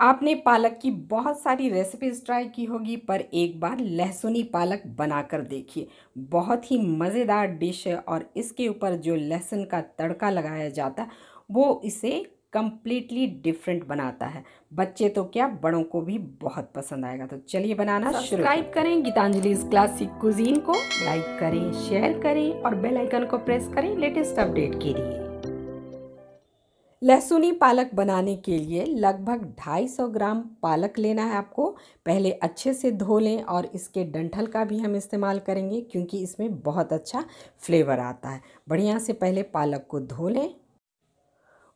आपने पालक की बहुत सारी रेसिपीज़ ट्राई की होगी पर एक बार लहसुनी पालक बनाकर देखिए बहुत ही मज़ेदार डिश है और इसके ऊपर जो लहसुन का तड़का लगाया जाता है वो इसे कम्प्लीटली डिफरेंट बनाता है बच्चे तो क्या बड़ों को भी बहुत पसंद आएगा तो चलिए बनाना सब्सक्राइब करें गीतांजलि क्लासिक कुजीन को लाइक करें शेयर करें और बेलाइकन को प्रेस करें लेटेस्ट अपडेट के लिए लहसुनी पालक बनाने के लिए लगभग 250 ग्राम पालक लेना है आपको पहले अच्छे से धो लें और इसके डंठल का भी हम इस्तेमाल करेंगे क्योंकि इसमें बहुत अच्छा फ्लेवर आता है बढ़िया से पहले पालक को धो लें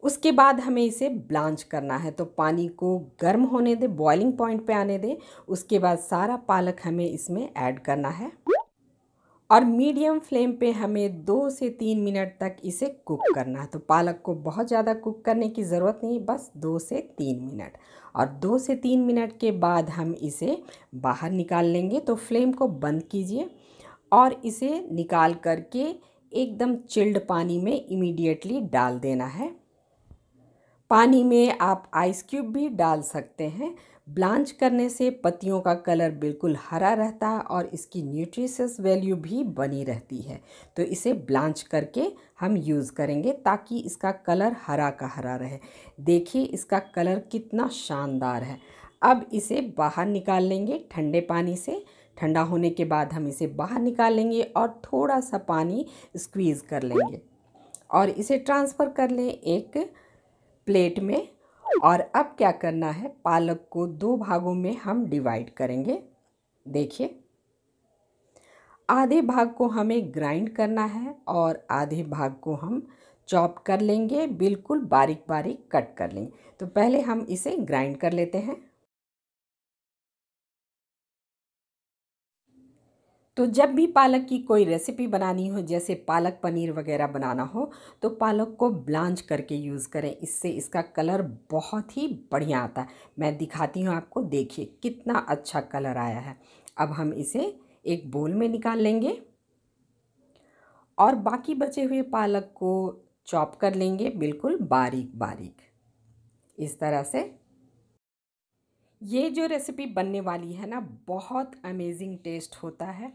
उसके बाद हमें इसे ब्लांच करना है तो पानी को गर्म होने दें बॉइलिंग पॉइंट पे आने दें उसके बाद सारा पालक हमें इसमें ऐड करना है और मीडियम फ्लेम पे हमें दो से तीन मिनट तक इसे कुक करना है तो पालक को बहुत ज़्यादा कुक करने की ज़रूरत नहीं बस दो से तीन मिनट और दो से तीन मिनट के बाद हम इसे बाहर निकाल लेंगे तो फ्लेम को बंद कीजिए और इसे निकाल करके एकदम चिल्ड पानी में इमीडिएटली डाल देना है पानी में आप आइस क्यूब भी डाल सकते हैं ब्लांच करने से पत्तियों का कलर बिल्कुल हरा रहता है और इसकी न्यूट्रिशस वैल्यू भी बनी रहती है तो इसे ब्लांच करके हम यूज़ करेंगे ताकि इसका कलर हरा का हरा रहे देखिए इसका कलर कितना शानदार है अब इसे बाहर निकाल लेंगे ठंडे पानी से ठंडा होने के बाद हम इसे बाहर निकाल लेंगे और थोड़ा सा पानी स्क्वीज़ कर लेंगे और इसे ट्रांसफ़र कर लें एक प्लेट में और अब क्या करना है पालक को दो भागों में हम डिवाइड करेंगे देखिए आधे भाग को हमें ग्राइंड करना है और आधे भाग को हम चॉप कर लेंगे बिल्कुल बारीक बारीक कट कर लेंगे तो पहले हम इसे ग्राइंड कर लेते हैं तो जब भी पालक की कोई रेसिपी बनानी हो जैसे पालक पनीर वगैरह बनाना हो तो पालक को ब्लांच करके यूज़ करें इससे इसका कलर बहुत ही बढ़िया आता है मैं दिखाती हूँ आपको देखिए कितना अच्छा कलर आया है अब हम इसे एक बोल में निकाल लेंगे और बाकी बचे हुए पालक को चॉप कर लेंगे बिल्कुल बारीक बारीक इस तरह से ये जो रेसिपी बनने वाली है ना बहुत अमेजिंग टेस्ट होता है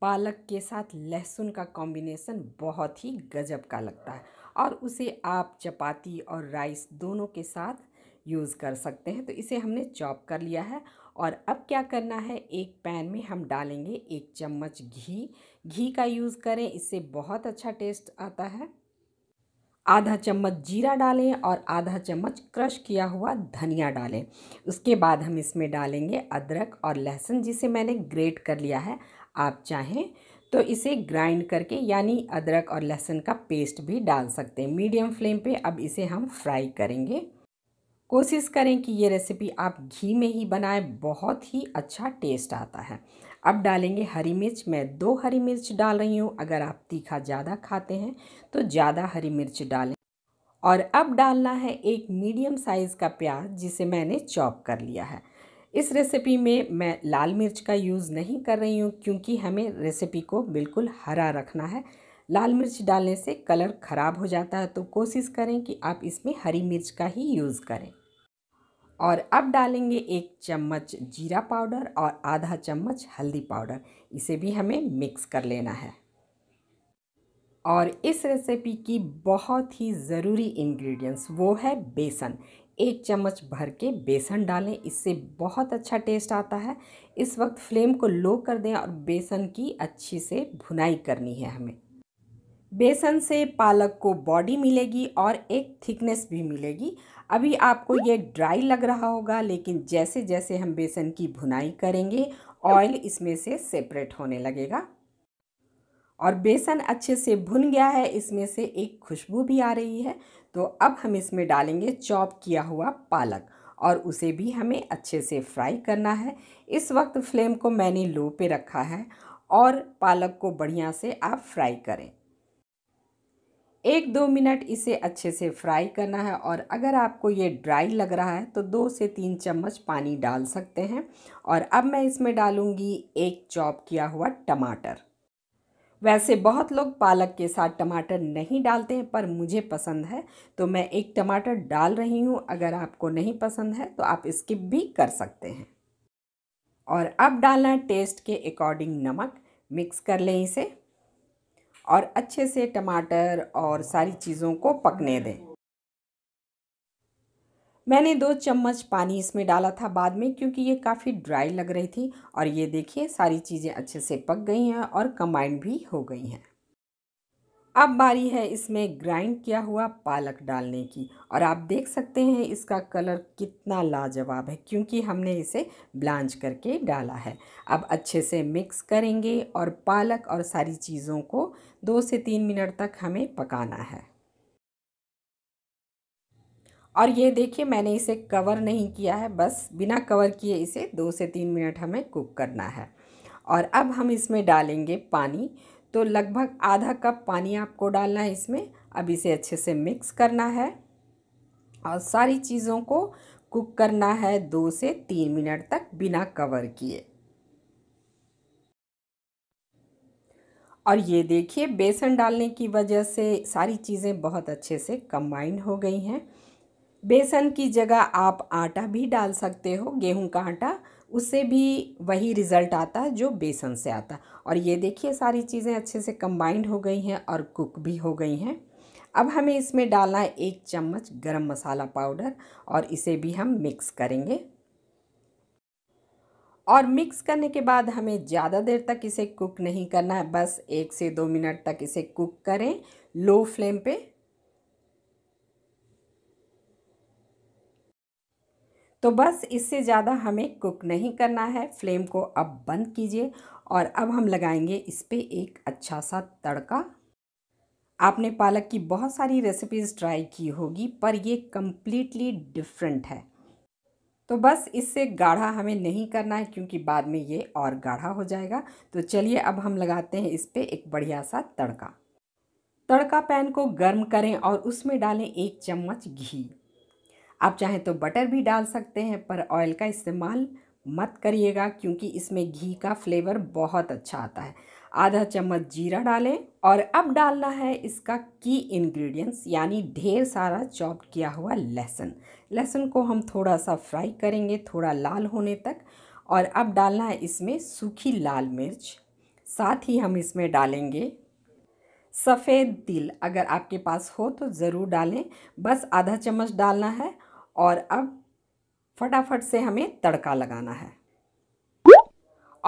पालक के साथ लहसुन का कॉम्बिनेसन बहुत ही गजब का लगता है और उसे आप चपाती और राइस दोनों के साथ यूज़ कर सकते हैं तो इसे हमने चॉप कर लिया है और अब क्या करना है एक पैन में हम डालेंगे एक चम्मच घी घी का यूज़ करें इससे बहुत अच्छा टेस्ट आता है आधा चम्मच जीरा डालें और आधा चम्मच क्रश किया हुआ धनिया डालें उसके बाद हम इसमें डालेंगे अदरक और लहसुन जिसे मैंने ग्रेट कर लिया है आप चाहें तो इसे ग्राइंड करके यानी अदरक और लहसुन का पेस्ट भी डाल सकते हैं मीडियम फ्लेम पे अब इसे हम फ्राई करेंगे कोशिश करें कि ये रेसिपी आप घी में ही बनाएं बहुत ही अच्छा टेस्ट आता है अब डालेंगे हरी मिर्च मैं दो हरी मिर्च डाल रही हूँ अगर आप तीखा ज़्यादा खाते हैं तो ज़्यादा हरी मिर्च डालें और अब डालना है एक मीडियम साइज़ का प्याज जिसे मैंने चॉप कर लिया है इस रेसिपी में मैं लाल मिर्च का यूज़ नहीं कर रही हूँ क्योंकि हमें रेसिपी को बिल्कुल हरा रखना है लाल मिर्च डालने से कलर ख़राब हो जाता है तो कोशिश करें कि आप इसमें हरी मिर्च का ही यूज़ करें और अब डालेंगे एक चम्मच जीरा पाउडर और आधा चम्मच हल्दी पाउडर इसे भी हमें मिक्स कर लेना है और इस रेसिपी की बहुत ही ज़रूरी इंग्रेडिएंट्स वो है बेसन एक चम्मच भर के बेसन डालें इससे बहुत अच्छा टेस्ट आता है इस वक्त फ्लेम को लो कर दें और बेसन की अच्छी से भुनाई करनी है हमें बेसन से पालक को बॉडी मिलेगी और एक थिकनेस भी मिलेगी अभी आपको ये ड्राई लग रहा होगा लेकिन जैसे जैसे हम बेसन की भुनाई करेंगे ऑयल इसमें से सेपरेट होने लगेगा और बेसन अच्छे से भुन गया है इसमें से एक खुशबू भी आ रही है तो अब हम इसमें डालेंगे चॉप किया हुआ पालक और उसे भी हमें अच्छे से फ्राई करना है इस वक्त फ्लेम को मैंने लो पे रखा है और पालक को बढ़िया से आप फ्राई करें एक दो मिनट इसे अच्छे से फ्राई करना है और अगर आपको ये ड्राई लग रहा है तो दो से तीन चम्मच पानी डाल सकते हैं और अब मैं इसमें डालूँगी एक चॉप किया हुआ टमाटर वैसे बहुत लोग पालक के साथ टमाटर नहीं डालते हैं पर मुझे पसंद है तो मैं एक टमाटर डाल रही हूँ अगर आपको नहीं पसंद है तो आप स्किप भी कर सकते हैं और अब डालना है टेस्ट के अकॉर्डिंग नमक मिक्स कर लें इसे और अच्छे से टमाटर और सारी चीज़ों को पकने दें मैंने दो चम्मच पानी इसमें डाला था बाद में क्योंकि ये काफ़ी ड्राई लग रही थी और ये देखिए सारी चीज़ें अच्छे से पक गई हैं और कम्बाइंड भी हो गई हैं अब बारी है इसमें ग्राइंड किया हुआ पालक डालने की और आप देख सकते हैं इसका कलर कितना लाजवाब है क्योंकि हमने इसे ब्लांच करके डाला है अब अच्छे से मिक्स करेंगे और पालक और सारी चीज़ों को दो से तीन मिनट तक हमें पकाना है और ये देखिए मैंने इसे कवर नहीं किया है बस बिना कवर किए इसे दो से तीन मिनट हमें कुक करना है और अब हम इसमें डालेंगे पानी तो लगभग आधा कप पानी आपको डालना है इसमें अब इसे अच्छे से मिक्स करना है और सारी चीज़ों को कुक करना है दो से तीन मिनट तक बिना कवर किए और ये देखिए बेसन डालने की वजह से सारी चीज़ें बहुत अच्छे से कम्बाइंड हो गई हैं बेसन की जगह आप आटा भी डाल सकते हो गेहूं का आटा उससे भी वही रिज़ल्ट आता है जो बेसन से आता और ये देखिए सारी चीज़ें अच्छे से कंबाइंड हो गई हैं और कुक भी हो गई हैं अब हमें इसमें डालना है एक चम्मच गरम मसाला पाउडर और इसे भी हम मिक्स करेंगे और मिक्स करने के बाद हमें ज़्यादा देर तक इसे कुक नहीं करना है बस एक से दो मिनट तक इसे कुक करें लो फ्लेम पे तो बस इससे ज़्यादा हमें कुक नहीं करना है फ्लेम को अब बंद कीजिए और अब हम लगाएंगे इस पर एक अच्छा सा तड़का आपने पालक की बहुत सारी रेसिपीज़ ट्राई की होगी पर ये कम्प्लीटली डिफरेंट है तो बस इससे गाढ़ा हमें नहीं करना है क्योंकि बाद में ये और गाढ़ा हो जाएगा तो चलिए अब हम लगाते हैं इस पर एक बढ़िया सा तड़का तड़का पैन को गर्म करें और उसमें डालें एक चम्मच घी आप चाहें तो बटर भी डाल सकते हैं पर ऑयल का इस्तेमाल मत करिएगा क्योंकि इसमें घी का फ्लेवर बहुत अच्छा आता है आधा चम्मच जीरा डालें और अब डालना है इसका की इंग्रेडिएंट्स यानी ढेर सारा चॉप किया हुआ लहसुन लहसुन को हम थोड़ा सा फ्राई करेंगे थोड़ा लाल होने तक और अब डालना है इसमें सूखी लाल मिर्च साथ ही हम इसमें डालेंगे सफ़ेद तिल अगर आपके पास हो तो ज़रूर डालें बस आधा चम्मच डालना है और अब फटाफट से हमें तड़का लगाना है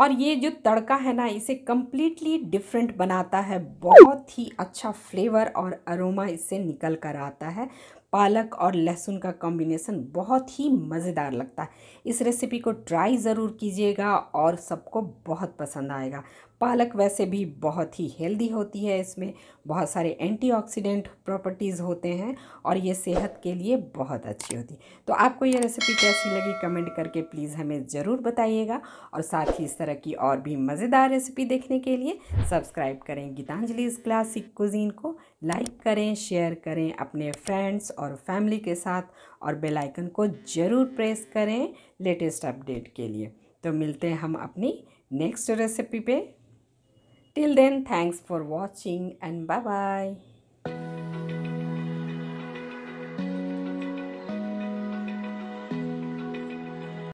और ये जो तड़का है ना इसे कम्प्लीटली डिफरेंट बनाता है बहुत ही अच्छा फ्लेवर और अरोमा इससे निकल कर आता है पालक और लहसुन का कॉम्बिनेसन बहुत ही मज़ेदार लगता है इस रेसिपी को ट्राई ज़रूर कीजिएगा और सबको बहुत पसंद आएगा पालक वैसे भी बहुत ही हेल्दी होती है इसमें बहुत सारे एंटीऑक्सीडेंट प्रॉपर्टीज़ होते हैं और ये सेहत के लिए बहुत अच्छी होती है तो आपको ये रेसिपी कैसी लगी कमेंट करके प्लीज़ हमें ज़रूर बताइएगा और साथ ही इस तरह की और भी मज़ेदार रेसिपी देखने के लिए सब्सक्राइब करें गीतांजलि क्लासिक कुजीन को लाइक करें शेयर करें अपने फ्रेंड्स और फैमिली के साथ और बेलाइकन को ज़रूर प्रेस करें लेटेस्ट अपडेट के लिए तो मिलते हैं हम अपनी नेक्स्ट रेसिपी पे Till then, thanks for watching and bye bye.